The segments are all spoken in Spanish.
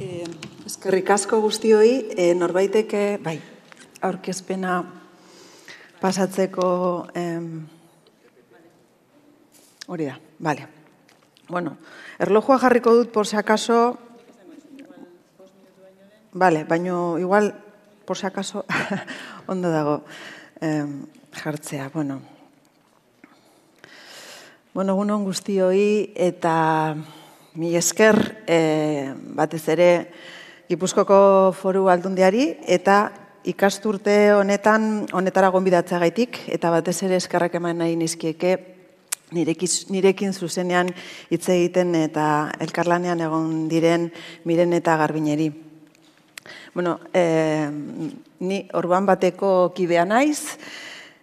Eh, eskerrik asko guztioi, eh, norbaiteke, eh, bai, aurkezpena pasatzeko hori da, bale. Bueno, erlojua jarriko dut por seakaso, bale, baino igual por seakaso ondo dago jartzea, bueno. Bueno, guno guztioi eta mi esker e, batez ere Gipuzkoko foru aldundiari eta ikasturte honetan honetara gonbidatza gaitik eta batez ere eskerrak eman nahi nizkieke nirekin zuzenean hitz egiten eta elkarlanean egon diren miren eta garbineri. Bueno, e, ni orban bateko kidea naiz,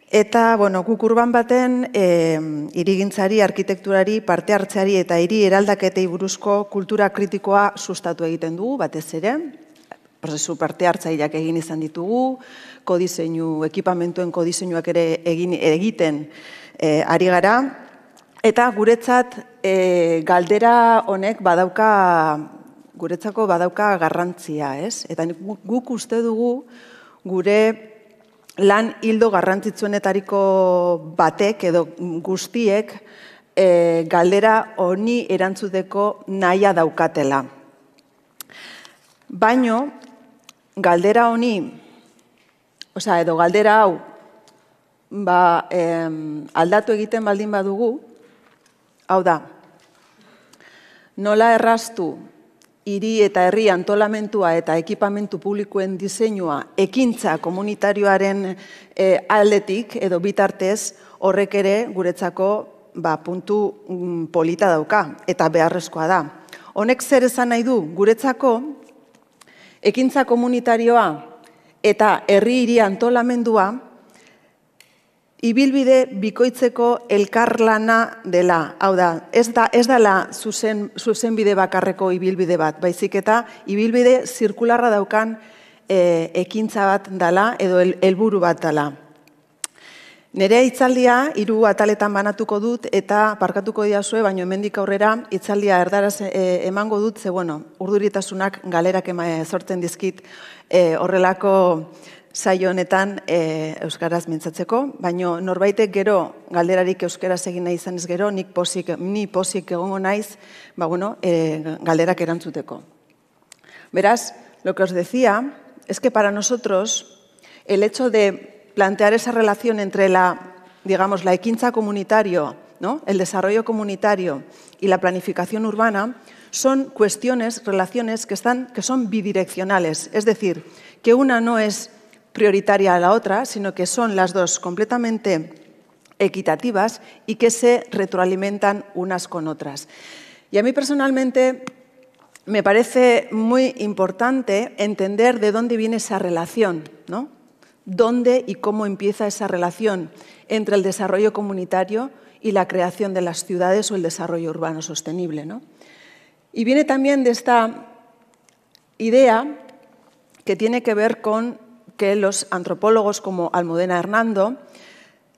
Eta, bueno, guk urban baten, e, irigintzari, arkitekturari, parte hartzeari eta hiri eraldaketei buruzko kultura kritikoa sustatu egiten dugu, batez ere, prozesu parte hartzaileak egin izan ditugu, kodiseinu, ekipamentuen kodiseinuak ere egin, egiten e, ari gara, eta guretzat e, galdera honek badauka guretzako badauka garrantzia, ez? Eta guk uste dugu gure lan hildo garrantzitsuenetariko batek edo guztiek e, galdera honi erantzudeko naia daukatela. Baino, galdera honi, osea, edo galdera hau, ba, aldatu egiten baldin badugu, hau da, nola erraztu hiri eta herri antolamentua eta ekipamentu publikoen diseinua ekintza komunitarioaren e, aldetik edo bitartez horrek ere guretzako ba, puntu mm, polita dauka eta beharrezkoa da. Honek zer esan nahi du guretzako ekintza komunitarioa eta herri hiri antolamendua ibilbide bikoitzeko elkarlana dela. Hau da, ez da ez dela zuzen, zuzen bakarreko ibilbide bat, baizik eta ibilbide zirkularra daukan eh, ekintza bat dela edo helburu bat dela. Nerea hitzaldia hiru ataletan banatuko dut eta parkatuko diazue, baino hemendik aurrera hitzaldia erdaraz e, emango dut ze bueno, urduritasunak galerak ema sortzen dizkit eh, horrelako saio netan e, eh, euskaraz mintzatzeko, baino norbaitek gero galderarik euskaraz egin nahi izan ez gero, nik posik, ni posik egongo naiz, ba bueno, e, galderak erantzuteko. Verás, lo que os decía es que para nosotros el hecho de plantear esa relación entre la, digamos, la equincha comunitario, ¿no? el desarrollo comunitario y la planificación urbana son cuestiones, relaciones que, están, que son bidireccionales. Es decir, que una no es prioritaria a la otra, sino que son las dos completamente equitativas y que se retroalimentan unas con otras. Y a mí personalmente me parece muy importante entender de dónde viene esa relación, ¿no? ¿Dónde y cómo empieza esa relación entre el desarrollo comunitario y la creación de las ciudades o el desarrollo urbano sostenible? ¿no? Y viene también de esta idea que tiene que ver con que los antropólogos como Almudena Hernando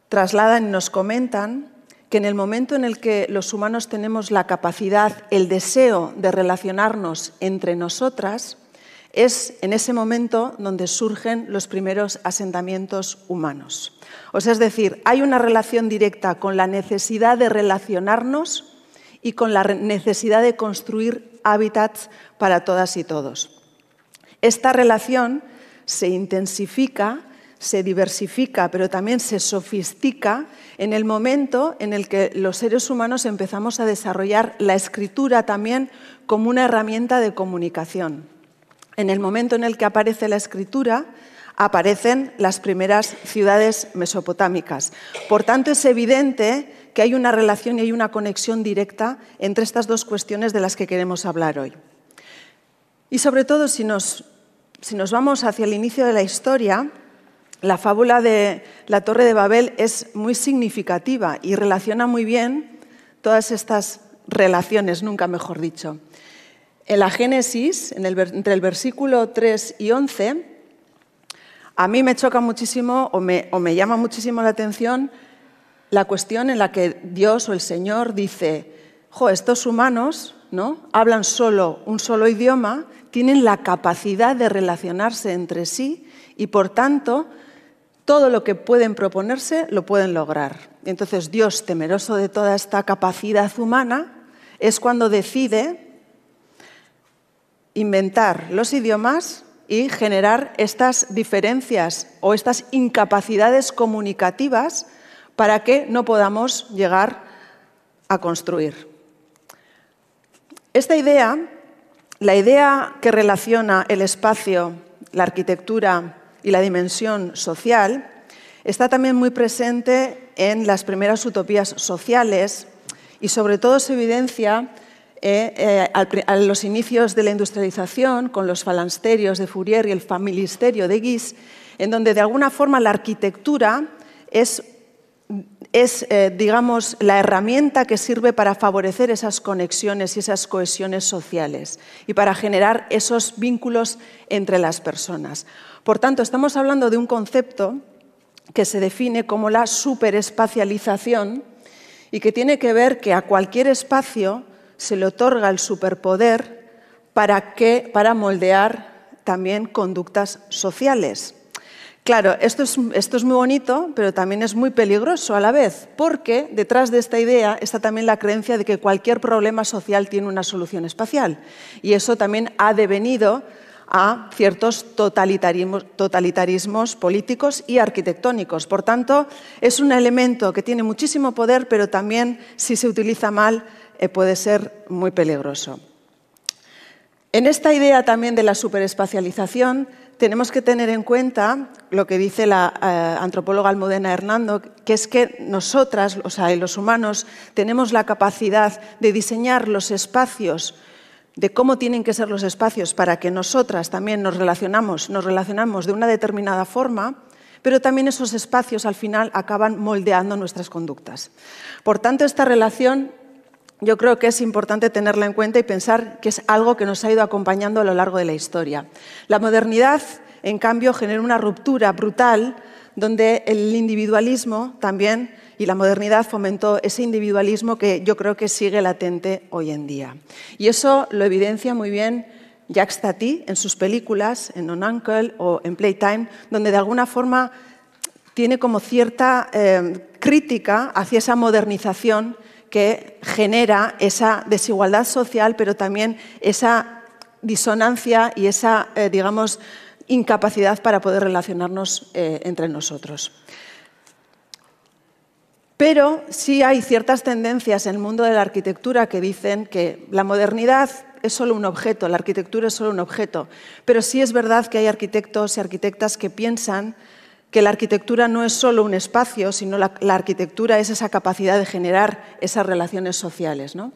trasladan y nos comentan que en el momento en el que los humanos tenemos la capacidad, el deseo de relacionarnos entre nosotras, es en ese momento donde surgen los primeros asentamientos humanos. O sea, es decir, hay una relación directa con la necesidad de relacionarnos y con la necesidad de construir hábitats para todas y todos. Esta relación se intensifica, se diversifica, pero también se sofistica en el momento en el que los seres humanos empezamos a desarrollar la escritura también como una herramienta de comunicación. En el momento en el que aparece la escritura, aparecen las primeras ciudades mesopotámicas. Por tanto, es evidente que hay una relación y hay una conexión directa entre estas dos cuestiones de las que queremos hablar hoy. Y sobre todo, si nos si nos vamos hacia el inicio de la historia, la fábula de la Torre de Babel es muy significativa y relaciona muy bien todas estas relaciones, nunca mejor dicho. En la Génesis, entre el versículo 3 y 11, a mí me choca muchísimo o me, llama muchísimo la atención la cuestión en la que Dios o el Señor dice, estos humanos ¿no? hablan solo un solo idioma tienen la capacidad de relacionarse entre sí y, por tanto, todo lo que pueden proponerse lo pueden lograr. Entonces Dios, temeroso de toda esta capacidad humana, es cuando decide inventar los idiomas y generar estas diferencias o estas incapacidades comunicativas para que no podamos llegar a construir. Esta idea la idea que relaciona el espacio, la arquitectura y la dimensión social está también muy presente en las primeras utopías sociales y sobre todo se evidencia eh, eh, a los inicios de la industrialización con los falansterios de Fourier y el familisterio de Guise, en donde de alguna forma la arquitectura es es, eh, digamos, la herramienta que sirve para favorecer esas conexiones y esas cohesiones sociales y para generar esos vínculos entre las personas. Por tanto, estamos hablando de un concepto que se define como la superespacialización y que tiene que ver que a cualquier espacio se le otorga el superpoder para, que, para moldear también conductas sociales. Claro, esto es, esto es muy bonito, pero también es muy peligroso a la vez, porque detrás de esta idea está también la creencia de que cualquier problema social tiene una solución espacial. Y eso también ha devenido a ciertos totalitarismos, totalitarismos, políticos y arquitectónicos. Por tanto, es un elemento que tiene muchísimo poder, pero también, si se utiliza mal, eh, puede ser muy peligroso. En esta idea también de la superespacialización tenemos que tener en cuenta lo que dice la eh, antropóloga Almudena Hernando, que es que nosotras, o sea, los humanos, tenemos la capacidad de diseñar los espacios, de cómo tienen que ser los espacios para que nosotras también nos relacionamos, nos relacionamos de una determinada forma, pero también esos espacios al final acaban moldeando nuestras conductas. Por tanto, esta relación yo creo que es importante tenerla en cuenta y pensar que es algo que nos ha ido acompañando a lo largo de la historia. La modernidad, en cambio, genera una ruptura brutal donde el individualismo también y la modernidad fomentó ese individualismo que yo creo que sigue latente hoy en día. Y eso lo evidencia muy bien Jacques Tati en sus películas, en On Uncle o en Playtime, donde de alguna forma tiene como cierta eh, crítica hacia esa modernización que genera esa desigualdad social, pero también esa disonancia y esa, eh, digamos, incapacidad para poder relacionarnos eh, entre nosotros. Pero sí hay ciertas tendencias en el mundo de la arquitectura que dicen que la modernidad es solo un objeto, la arquitectura es solo un objeto. Pero sí es verdad que hay arquitectos y arquitectas que piensan que la arquitectura no es solo un espacio, sino la, la arquitectura es esa capacidad de generar esas relaciones sociales. ¿no?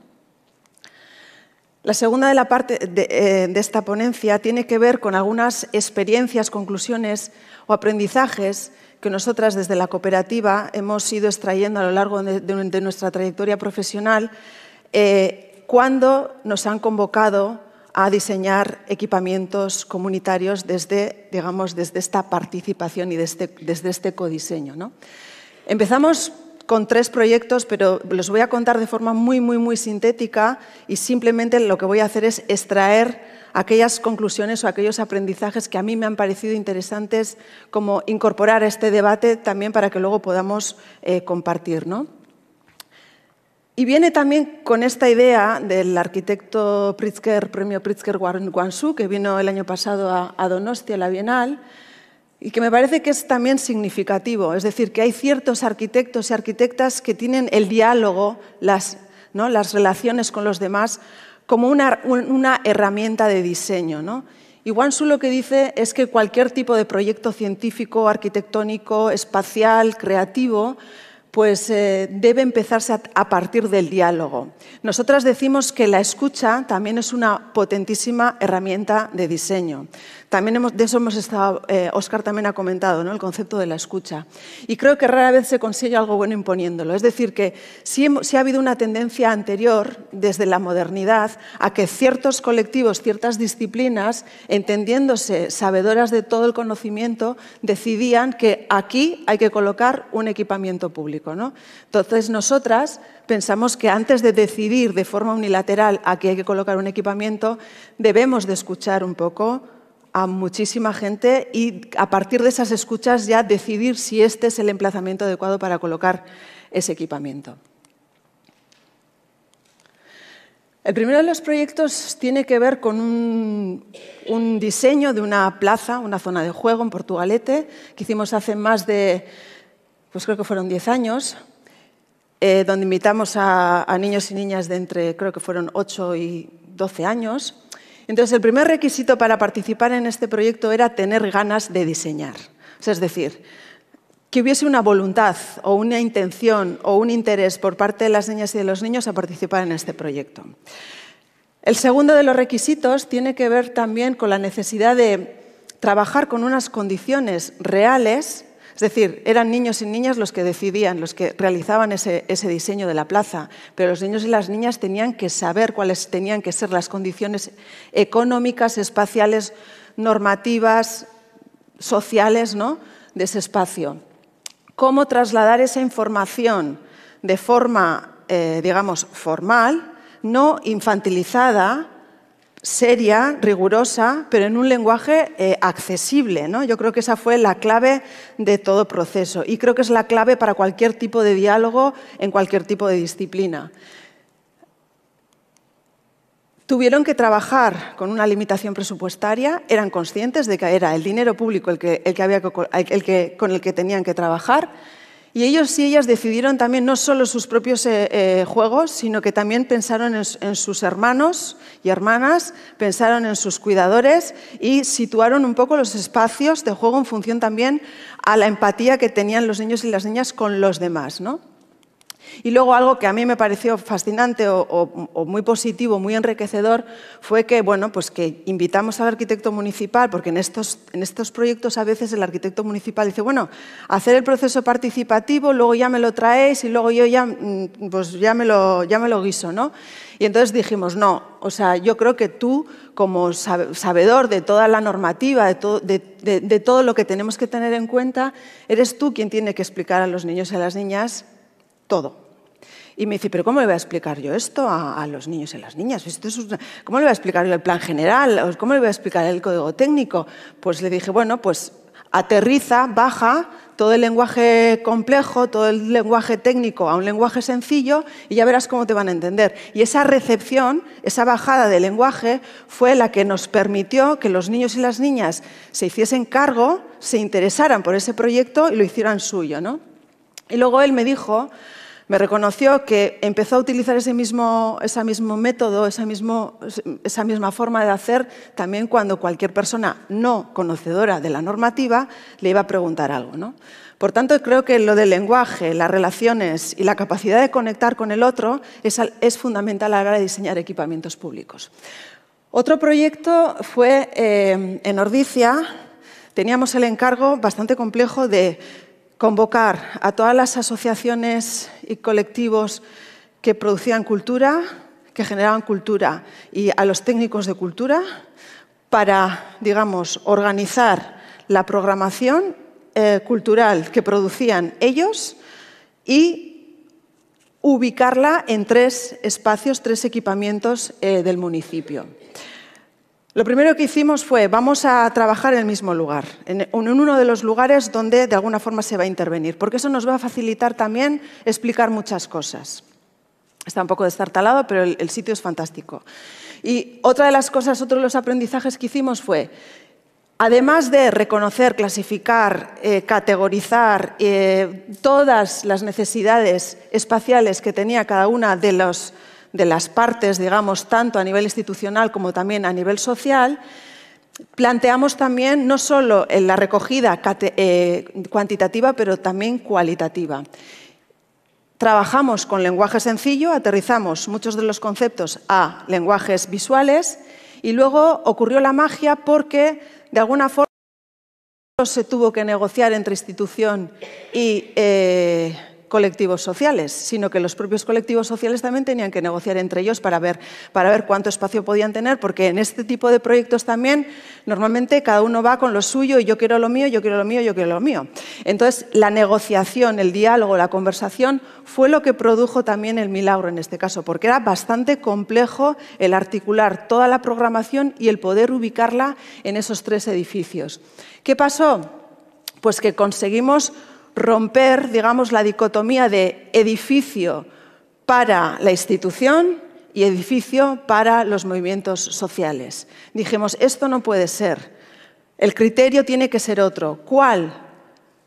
La segunda de la parte de, eh, esta ponencia tiene que ver con algunas experiencias, conclusiones o aprendizajes que nosotras desde la cooperativa hemos ido extrayendo a lo largo de, nuestra trayectoria profesional eh, cuando nos han convocado a diseñar equipamientos comunitarios desde, digamos, desde esta participación y este, desde, este codiseño. ¿no? Empezamos con tres proyectos, pero los voy a contar de forma muy, muy, muy sintética y simplemente lo que voy a hacer es extraer aquellas conclusiones o aquellos aprendizajes que a mí me han parecido interesantes como incorporar a este debate también para que luego podamos eh, compartir. Y viene también con esta idea del arquitecto Pritzker, premio Pritzker Su, que vino el año pasado a, Donostia, a la Bienal, y que me parece que es también significativo. Es decir, que hay ciertos arquitectos y arquitectas que tienen el diálogo, las, las relaciones con los demás, como una, herramienta de diseño. ¿no? Y Su lo que dice es que cualquier tipo de proyecto científico, arquitectónico, espacial, creativo, pues eh, debe empezarse a, partir del diálogo. Nosotras decimos que la escucha también es una potentísima herramienta de diseño. También hemos, de eso hemos estado, Oscar eh, también ha comentado, ¿no? el concepto de la escucha. Y creo que rara vez se consigue algo bueno imponiéndolo. Es decir, que sí ha habido una tendencia anterior, desde la modernidad, a que ciertos colectivos, ciertas disciplinas, entendiéndose sabedoras de todo el conocimiento, decidían que aquí hay que colocar un equipamiento público. Entonces, nosotras pensamos que antes de decidir de forma unilateral a qué hay que colocar un equipamiento, debemos de escuchar un poco a muchísima gente y a partir de esas escuchas ya decidir si este es el emplazamiento adecuado para colocar ese equipamiento. El primero de los proyectos tiene que ver con un, diseño de una plaza, una zona de juego en Portugalete, que hicimos hace más de pues creo que fueron 10 años, eh, donde invitamos a, niños y niñas de entre, creo que fueron 8 y 12 años. Entonces, el primer requisito para participar en este proyecto era tener ganas de diseñar. es decir, que hubiese una voluntad o una intención o un interés por parte de las niñas y de los niños a participar en este proyecto. El segundo de los requisitos tiene que ver también con la necesidad de trabajar con unas condiciones reales es decir, eran niños y niñas los que decidían, los que realizaban ese, diseño de la plaza, pero los niños y las niñas tenían que saber cuáles tenían que ser las condiciones económicas, espaciales, normativas, sociales ¿no? de ese espacio. ¿Cómo trasladar esa información de forma, eh, digamos, formal, no infantilizada, seria, rigurosa, pero en un lenguaje eh, accesible. Yo creo que esa fue la clave de todo proceso y creo que es la clave para cualquier tipo de diálogo en cualquier tipo de disciplina. Tuvieron que trabajar con una limitación presupuestaria, eran conscientes de que era el dinero público que, con el que tenían que trabajar y ellos y ellas decidieron también no solo sus propios eh, eh, juegos, sino que también pensaron en, en, sus hermanos y hermanas, pensaron en sus cuidadores y situaron un poco los espacios de juego en función también a la empatía que tenían los niños y las niñas con los demás. ¿no? Y luego algo que a mí me pareció fascinante o, muy positivo, muy enriquecedor, fue que, bueno, pues que invitamos al arquitecto municipal, porque en estos, proyectos a veces el arquitecto municipal dice, bueno, hacer el proceso participativo, luego ya me lo traéis y luego yo ya, mm, pues ya, me, lo, ya me lo guiso, ¿no? Y entonces dijimos, no, o sea, yo creo que tú, como sabedor de toda la normativa, de, de todo lo que tenemos que tener en cuenta, eres tú quien tiene que explicar a los niños y a las niñas todo. Y me dice, pero ¿cómo le voy a explicar yo esto a, los niños y las niñas? ¿Cómo le voy a explicar yo el plan general? ¿Cómo le voy a explicar el código técnico? Pues le dije, bueno, pues aterriza, baja todo el lenguaje complejo, todo el lenguaje técnico a un lenguaje sencillo y ya verás cómo te van a entender. Y esa recepción, esa bajada de lenguaje fue la que nos permitió que los niños y las niñas se hiciesen cargo, se interesaran por ese proyecto y lo hicieran suyo, ¿no? Y luego él me dijo, me reconoció que empezó a utilizar ese mismo, ese mismo método, esa, mismo, esa misma forma de hacer, también cuando cualquier persona no conocedora de la normativa le iba a preguntar algo. ¿no? Por tanto, creo que lo del lenguaje, las relaciones y la capacidad de conectar con el otro es, fundamental a la hora de diseñar equipamientos públicos. Otro proyecto fue eh, en Ordicia. Teníamos el encargo bastante complejo de convocar a todas las asociaciones y colectivos que producían cultura, que generaban cultura, y a los técnicos de cultura para, digamos, organizar la programación eh, cultural que producían ellos y ubicarla en tres espacios, tres equipamientos eh, del municipio. Lo primero que hicimos fue, vamos a trabajar en el mismo lugar, en uno de los lugares donde de alguna forma se va a intervenir, porque eso nos va a facilitar también explicar muchas cosas. Está un poco destartalado, pero el, sitio es fantástico. Y otra de las cosas, otro de los aprendizajes que hicimos fue, además de reconocer, clasificar, eh, categorizar eh, todas las necesidades espaciales que tenía cada una de los de las partes, digamos, tanto a nivel institucional como también a nivel social, planteamos también no solo la recogida eh, cuantitativa, pero también cualitativa. Trabajamos con lenguaje sencillo, aterrizamos muchos de los conceptos a lenguajes visuales y luego ocurrió la magia porque de alguna forma se tuvo que negociar entre institución y eh, colectivos sociales, sino que los propios colectivos sociales también tenían que negociar entre ellos para ver, para ver cuánto espacio podían tener, porque en este tipo de proyectos también normalmente cada uno va con lo suyo y yo quiero lo mío, yo quiero lo mío, yo quiero lo mío. Entonces, la negociación, el diálogo, la conversación fue lo que produjo también el milagro en este caso, porque era bastante complejo el articular toda la programación y el poder ubicarla en esos tres edificios. ¿Qué pasó? Pues que conseguimos romper, digamos, la dicotomía de edificio para la institución y edificio para los movimientos sociales. Dijimos, esto no puede ser. El criterio tiene que ser otro. ¿Cuál?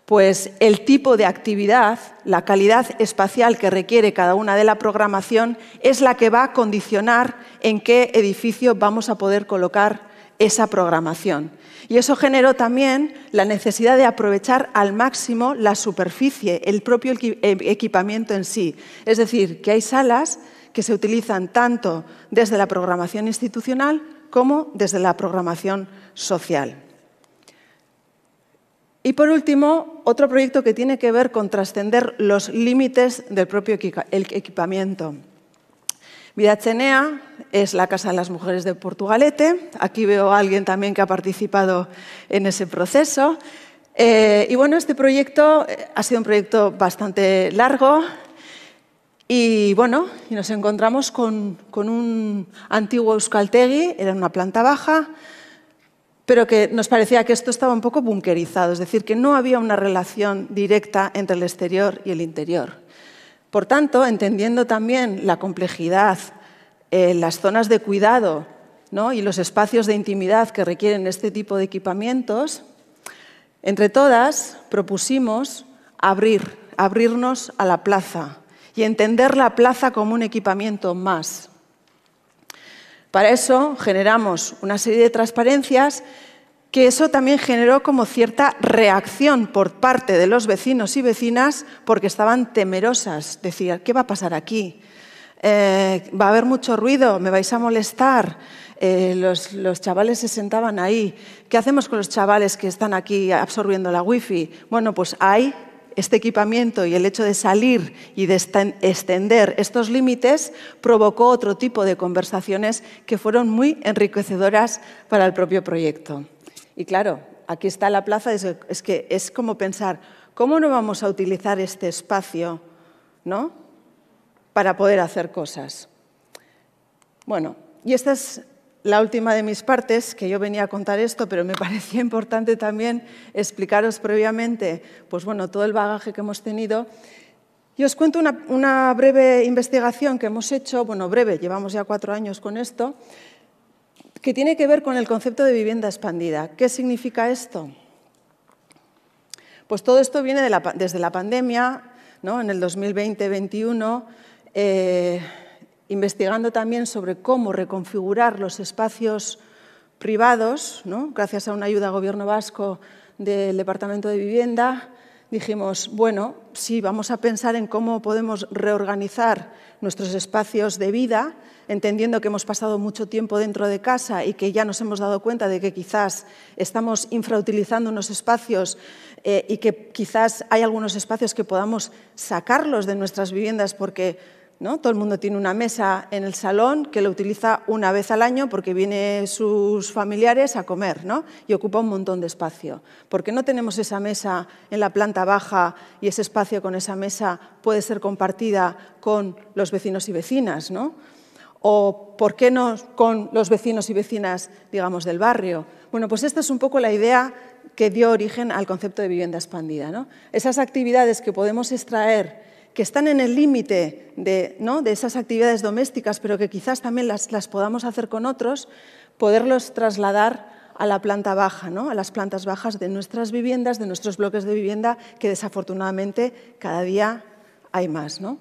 Pues el tipo de actividad, la calidad espacial que requiere cada una de la programación es la que va a condicionar en qué edificio vamos a poder colocar esa programación. Y eso generó también la necesidad de aprovechar al máximo la superficie, el propio eh, equipamiento en sí. Es decir, que hay salas que se utilizan tanto desde la programación institucional como desde la programación social. Y por último, otro proyecto que tiene que ver con trascender los límites del propio equipamiento. Vida Chenea es la Casa de las Mujeres de Portugalete. Aquí veo a alguien también que ha participado en ese proceso. Eh, y bueno, este proyecto eh, ha sido un proyecto bastante largo y bueno, nos encontramos con, un antiguo Euskaltegui, era una planta baja, pero que nos parecía que esto estaba un poco bunkerizado, es decir, que no había una relación directa entre el exterior y el interior. Por tanto, entendiendo también la complejidad, eh, las zonas de cuidado y los espacios de intimidad que requieren este tipo de equipamientos, entre todas propusimos abrir, abrirnos a la plaza y entender la plaza como un equipamiento más. Para eso generamos una serie de transparencias que eso también generó como cierta reacción por parte de los vecinos y vecinas porque estaban temerosas, decían, ¿qué va a pasar aquí? Eh, va a haber mucho ruido, me vais a molestar, eh, los, los, chavales se sentaban ahí, ¿qué hacemos con los chavales que están aquí absorbiendo la wifi? Bueno, pues hay este equipamiento y el hecho de salir y de extender estos límites provocó otro tipo de conversaciones que fueron muy enriquecedoras para el propio proyecto. Y claro, aquí está la plaza, es, que es como pensar, ¿cómo no vamos a utilizar este espacio ¿no? para poder hacer cosas? Bueno, y esta es la última de mis partes, que yo venía a contar esto, pero me parecía importante también explicaros previamente pues bueno, todo el bagaje que hemos tenido. Y os cuento una, una breve investigación que hemos hecho, bueno, breve, llevamos ya cuatro años con esto, que tiene que ver con el concepto de vivienda expandida. ¿Qué significa esto? Pues todo esto viene desde la pandemia, en el 2020-2021, eh, investigando también sobre cómo reconfigurar los espacios privados, gracias a una ayuda al gobierno vasco del Departamento de Vivienda, dijimos, bueno, sí, vamos a pensar en cómo podemos reorganizar nuestros espacios de vida, entendiendo que hemos pasado mucho tiempo dentro de casa y que ya nos hemos dado cuenta de que quizás estamos infrautilizando unos espacios eh, y que quizás hay algunos espacios que podamos sacarlos de nuestras viviendas porque ¿no? Todo el mundo tiene una mesa en el salón que lo utiliza una vez al año porque vienen sus familiares a comer y ocupa un montón de espacio. ¿Por qué no tenemos esa mesa en la planta baja y ese espacio con esa mesa puede ser compartida con los vecinos y vecinas. ¿no? o por qué no con los vecinos y vecinas, digamos, del barrio. Bueno, pues esta es un poco la idea que dio origen al concepto de vivienda expandida. Esas actividades que podemos extraer que están en el límite de, ¿no? de, esas actividades domésticas, pero que quizás también las, las, podamos hacer con otros, poderlos trasladar a la planta baja, ¿no? a las plantas bajas de nuestras viviendas, de nuestros bloques de vivienda, que desafortunadamente cada día hay más. ¿no?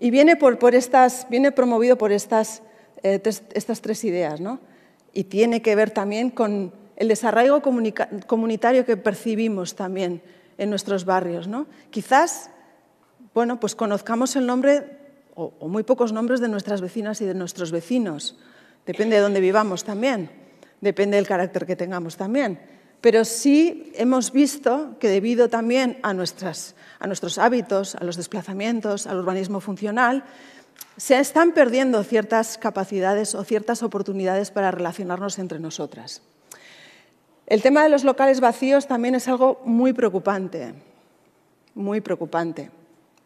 Y viene, por, por estas, viene promovido por estas, eh, tres, estas tres ideas. ¿no? Y tiene que ver también con el desarraigo comunitario que percibimos también en nuestros barrios. ¿no? Quizás bueno, pues conozcamos el nombre o, muy pocos nombres de nuestras vecinas y de nuestros vecinos. Depende de dónde vivamos también, depende del carácter que tengamos también. Pero sí hemos visto que debido también a, a nuestros hábitos, a los desplazamientos, al urbanismo funcional, se están perdiendo ciertas capacidades o ciertas oportunidades para relacionarnos entre nosotras. El tema de los locales vacíos también es algo muy preocupante, muy preocupante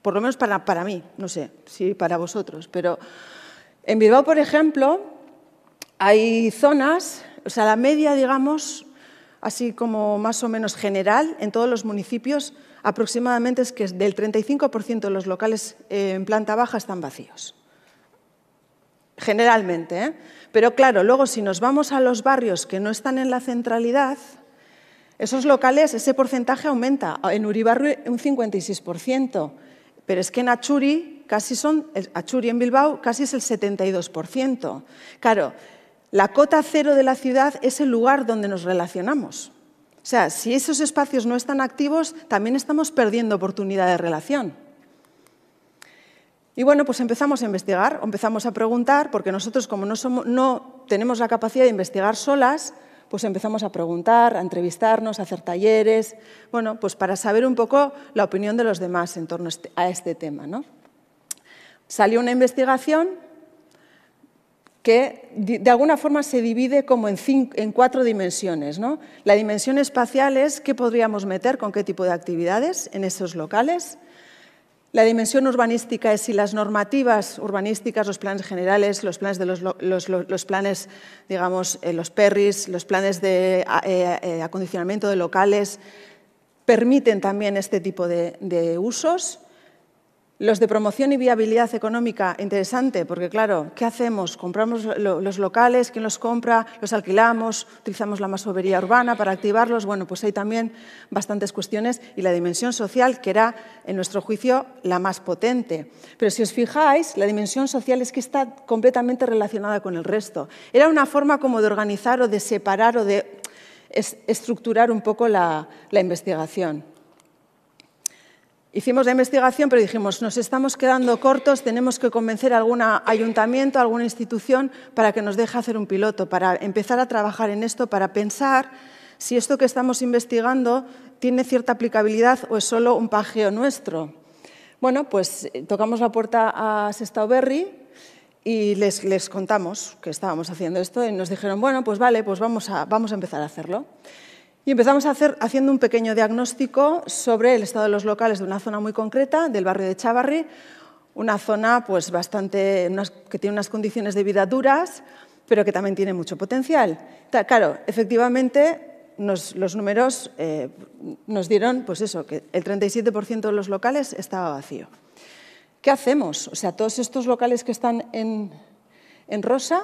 por lo menos para, mí, no sé si para vosotros, pero en Bilbao, por ejemplo, hay zonas, o sea, la media, digamos, así como más o menos general, en todos los municipios, aproximadamente es que del 35% de los locales eh, en planta baja están vacíos. Generalmente, ¿eh? Pero claro, luego si nos vamos a los barrios que no están en la centralidad, esos locales, ese porcentaje aumenta. En Uribarri un 56%, pero es que en Achuri casi son, Achuri en Bilbao casi es el 72%. Claro, la cota cero de la ciudad es el lugar donde nos relacionamos. O sea, si esos espacios no están activos, también estamos perdiendo oportunidad de relación. Y bueno, pues empezamos a investigar, empezamos a preguntar, porque nosotros como no tenemos la capacidad de investigar solas, pues empezamos a preguntar, a entrevistarnos, a hacer talleres, bueno, pues para saber un poco la opinión de los demás en torno a este, este tema. Salió una investigación que de alguna forma se divide como en, cuatro dimensiones. ¿no? La dimensión espacial es qué podríamos meter con qué tipo de actividades en esos locales. La dimensión urbanística es si las normativas urbanísticas, los planes generales, los planes de los, planes, digamos, eh, los perris, los planes de eh, eh, acondicionamiento de locales, permiten también este tipo de usos. Los de promoción y viabilidad económica, interesante, porque claro, ¿qué hacemos? ¿Compramos los locales? ¿Quién los compra? ¿Los alquilamos? ¿Utilizamos la masovería urbana para activarlos? Bueno, pues hay también bastantes cuestiones y la dimensión social, que era, en nuestro juicio, la más potente. Pero si os fijáis, la dimensión social es que está completamente relacionada con el resto. Era una forma como de organizar o de separar o de estructurar un poco la, la investigación. Hicimos la investigación, pero dijimos, nos estamos quedando cortos, tenemos que convencer a algún ayuntamiento, a alguna institución, para que nos deje hacer un piloto, para empezar a trabajar en esto, para pensar si esto que estamos investigando tiene cierta aplicabilidad o es solo un pajeo nuestro. Bueno, pues eh, tocamos la puerta a Sestao Berry y les, contamos que estábamos haciendo esto y nos dijeron, bueno, pues vale, pues vamos a empezar a hacerlo. Y empezamos haciendo un pequeño diagnóstico sobre el estado de los locales de una zona muy concreta, del barrio de Chavarri, una zona pues, bastante, que tiene unas condiciones de vida duras, pero que también tiene mucho potencial. Claro, efectivamente, los números eh, nos dieron pues eso, que el 37% de los locales estaba vacío. ¿Qué hacemos? O sea, todos estos locales que están en rosa,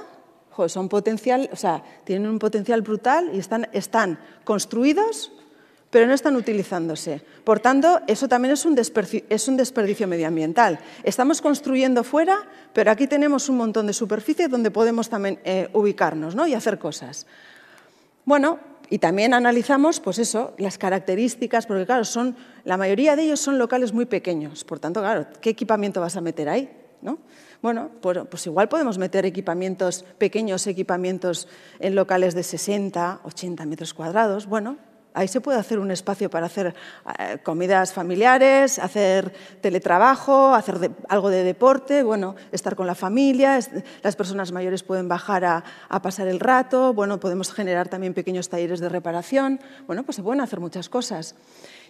son potencial, o sea, tienen un potencial brutal y están, están construidos, pero no están utilizándose. Por tanto, eso también es un, desperdicio, es un desperdicio medioambiental. Estamos construyendo fuera, pero aquí tenemos un montón de superficie donde podemos también eh, ubicarnos ¿no? y hacer cosas. Bueno, y también analizamos, pues eso, las características, porque claro, son, la mayoría de ellos son locales muy pequeños, por tanto, claro, ¿qué equipamiento vas a meter ahí? ¿no? Bueno, pues, igual podemos meter equipamientos, pequeños equipamientos en locales de 60, 80 metros cuadrados. Bueno, ahí se puede hacer un espacio para hacer eh, comidas familiares, hacer teletrabajo, hacer algo de deporte, bueno, estar con la familia, las personas mayores pueden bajar a, a, pasar el rato, bueno, podemos generar también pequeños talleres de reparación, bueno, pues se pueden hacer muchas cosas.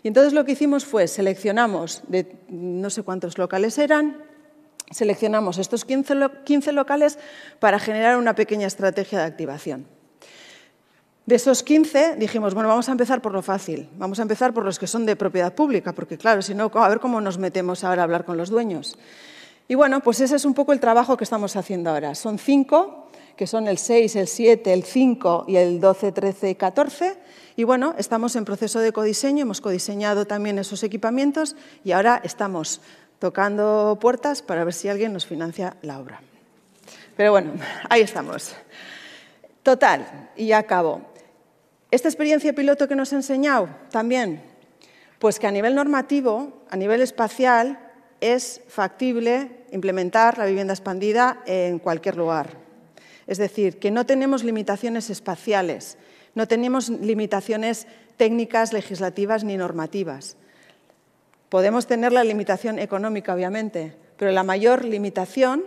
Y entonces lo que hicimos fue seleccionamos de no sé cuántos locales eran, Seleccionamos estos 15, 15 locales para generar una pequeña estrategia de activación. De esos 15 dijimos, bueno, vamos a empezar por lo fácil, vamos a empezar por los que son de propiedad pública, porque claro, si no, a ver cómo nos metemos ahora a hablar con los dueños. Y bueno, pues ese es un poco el trabajo que estamos haciendo ahora. Son cinco, que son el 6, el 7, el 5 y el 12, 13 y 14. Y bueno, estamos en proceso de codiseño, hemos codiseñado también esos equipamientos y ahora estamos tocando puertas para ver si alguien nos financia la obra. Pero bueno, ahí estamos. Total, y ya acabo. Esta experiencia piloto que nos ha enseñado también, pues que a nivel normativo, a nivel espacial, es factible implementar la vivienda expandida en cualquier lugar. Es decir, que no tenemos limitaciones espaciales, no tenemos limitaciones técnicas, legislativas ni normativas. Podemos tener la limitación económica, obviamente, pero la mayor limitación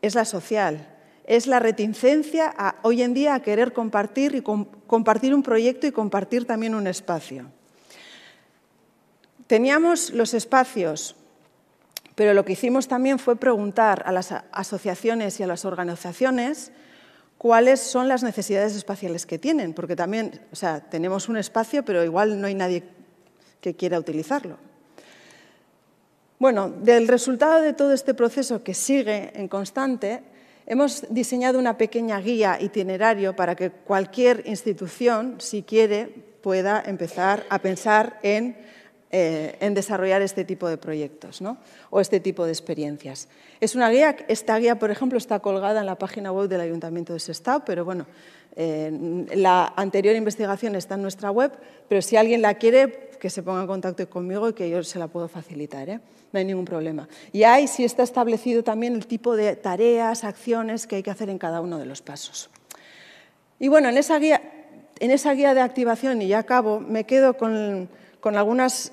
es la social, es la reticencia a, hoy en día a querer compartir y compartir un proyecto y compartir también un espacio. Teníamos los espacios, pero lo que hicimos también fue preguntar a las asociaciones y a las organizaciones cuáles son las necesidades espaciales que tienen, porque también, o sea, tenemos un espacio, pero igual no hay nadie que quiera utilizarlo. Bueno, del resultado de todo este proceso que sigue en constante, hemos diseñado una pequeña guía itinerario para que cualquier institución, si quiere, pueda empezar a pensar eh, en, desarrollar este tipo de proyectos ¿no? o este tipo de experiencias. Es una guía, esta guía, por ejemplo, está colgada en la página web del Ayuntamiento de Sestao, pero bueno, eh, la anterior investigación está en nuestra web, pero si alguien la quiere, que se ponga en contacto conmigo y que yo se la puedo facilitar. ¿eh? no hay ningún problema. Y ahí sí está establecido también el tipo de tareas, acciones que hay que hacer en cada uno de los pasos. Y bueno, en esa guía, en esa guía de activación, y ya acabo, me quedo con, algunas,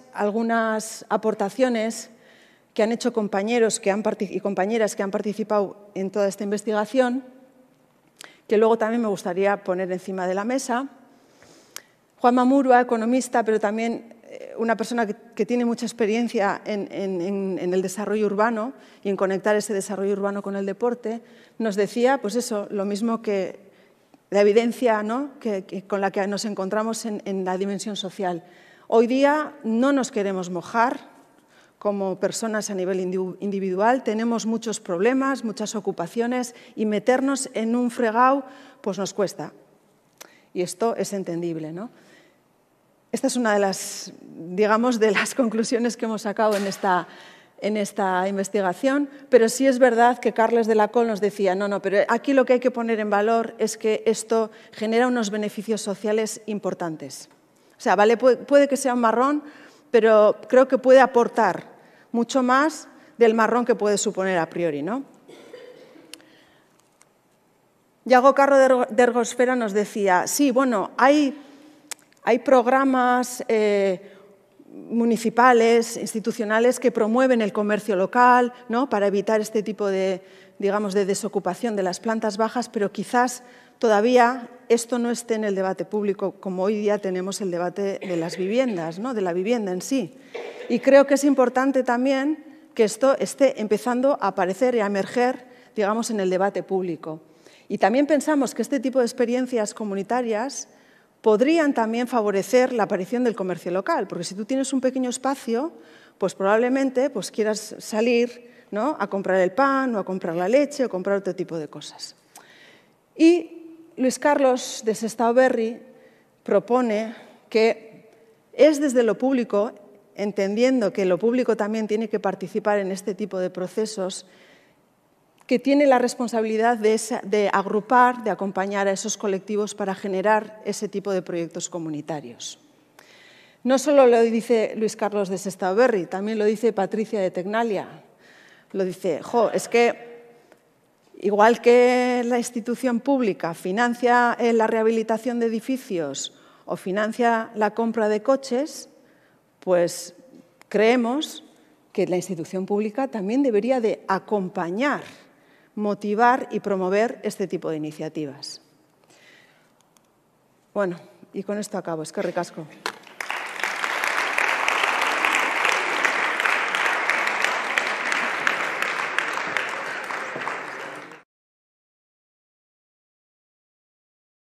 aportaciones que han hecho compañeros que han y compañeras que han participado en toda esta investigación, que luego también me gustaría poner encima de la mesa. Juan Mamurua, economista, pero también eh, una persona que, tiene mucha experiencia en, el desarrollo urbano y en conectar ese desarrollo urbano con el deporte, nos decía, pues eso, lo mismo que la evidencia con la que nos encontramos en, la dimensión social. Hoy día no nos queremos mojar como personas a nivel individual, tenemos muchos problemas, muchas ocupaciones y meternos en un fregado pues nos cuesta. Y esto es entendible, ¿no? Esta es una de las, digamos, de las conclusiones que hemos sacado en esta, en esta investigación, pero sí es verdad que Carles de la Col nos decía, no, no, pero aquí lo que hay que poner en valor es que esto genera unos beneficios sociales importantes. O sea, vale, puede, que sea un marrón, pero creo que puede aportar mucho más del marrón que puede suponer a priori, ¿no? Yago Carro de Ergosfera nos decía, sí, bueno, hay hay programas eh, municipales, institucionales que promueven el comercio local ¿no? para evitar este tipo de, digamos, de desocupación de las plantas bajas, pero quizás todavía esto no esté en el debate público, como hoy día tenemos el debate de las viviendas, ¿no? de la vivienda en sí. Y creo que es importante también que esto esté empezando a aparecer y a emerger, digamos, en el debate público. Y también pensamos que este tipo de experiencias comunitarias podrían también favorecer la aparición del comercio local, porque si tú tienes un pequeño espacio, pues probablemente pues quieras salir ¿no? a comprar el pan o a comprar la leche o comprar otro tipo de cosas. Y Luis Carlos de Sestao propone que es desde lo público, entendiendo que lo público también tiene que participar en este tipo de procesos, que tiene la responsabilidad de, agrupar, de acompañar a esos colectivos para generar ese tipo de proyectos comunitarios. No solo lo dice Luis Carlos de Sestaoberri, también lo dice Patricia de Tecnalia. Lo dice, jo, es que igual que la institución pública financia eh, la rehabilitación de edificios o financia la compra de coches, pues creemos que la institución pública también debería de acompañar motivar y promover este tipo de iniciativas. Bueno, y con esto acabo. Es que recasco.